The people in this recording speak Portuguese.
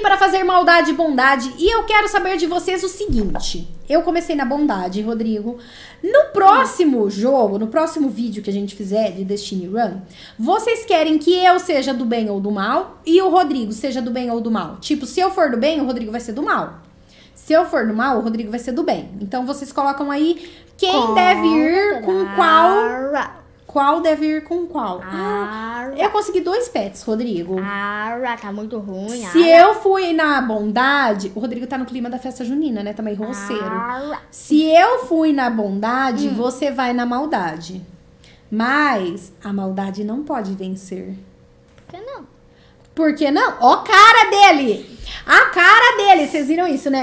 para fazer maldade e bondade e eu quero saber de vocês o seguinte. Eu comecei na bondade, Rodrigo. No próximo jogo, no próximo vídeo que a gente fizer de Destiny Run, vocês querem que eu seja do bem ou do mal e o Rodrigo seja do bem ou do mal? Tipo, se eu for do bem, o Rodrigo vai ser do mal. Se eu for do mal, o Rodrigo vai ser do bem. Então vocês colocam aí quem deve ir qual deve ir com qual. Ah, eu consegui dois pets, Rodrigo. Ah, tá muito ruim. Se eu fui na bondade, o Rodrigo tá no clima da festa junina, né? Tá meio roceiro. Se eu fui na bondade, hum. você vai na maldade. Mas a maldade não pode vencer. Por que não? Por que não? Ó, a cara dele! A cara dele! Vocês viram isso, né?